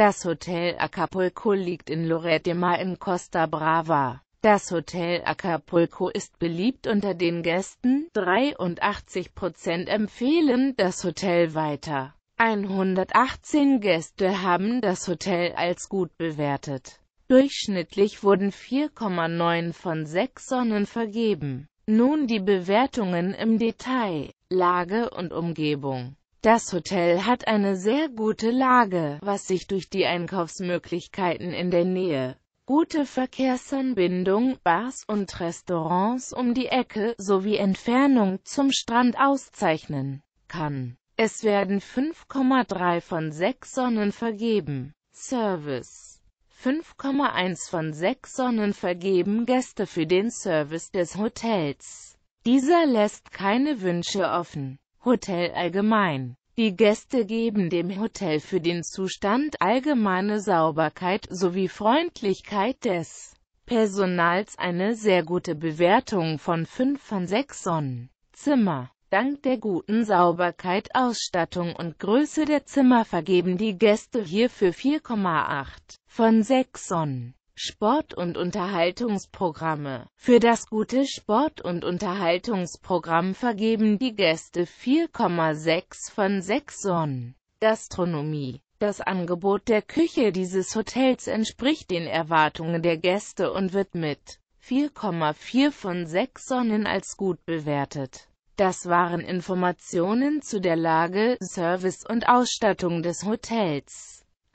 Das Hotel Acapulco liegt in Lloret de Mar in Costa Brava. Das Hotel Acapulco ist beliebt unter den Gästen, 83% empfehlen das Hotel weiter. 118 Gäste haben das Hotel als gut bewertet. Durchschnittlich wurden 4,9 von 6 Sonnen vergeben. Nun die Bewertungen im Detail, Lage und Umgebung. Das Hotel hat eine sehr gute Lage, was sich durch die Einkaufsmöglichkeiten in der Nähe, gute Verkehrsanbindung, Bars und Restaurants um die Ecke sowie Entfernung zum Strand auszeichnen kann. Es werden 5,3 von 6 Sonnen vergeben. Service 5,1 von 6 Sonnen vergeben Gäste für den Service des Hotels. Dieser lässt keine Wünsche offen. Hotel allgemein. Die Gäste geben dem Hotel für den Zustand allgemeine Sauberkeit sowie Freundlichkeit des Personals eine sehr gute Bewertung von 5 von 6 Sonnen. Zimmer Dank der guten Sauberkeit, Ausstattung und Größe der Zimmer vergeben die Gäste hierfür 4,8 von 6 Sonnen. Sport- und Unterhaltungsprogramme. Für das gute Sport- und Unterhaltungsprogramm vergeben die Gäste 4,6 von 6 Sonnen. Gastronomie das Angebot der Küche dieses Hotels entspricht den Erwartungen der Gäste und wird mit 4,4 von 6 Sonnen als gut bewertet. Das waren Informationen zu der Lage, Service und Ausstattung des Hotels.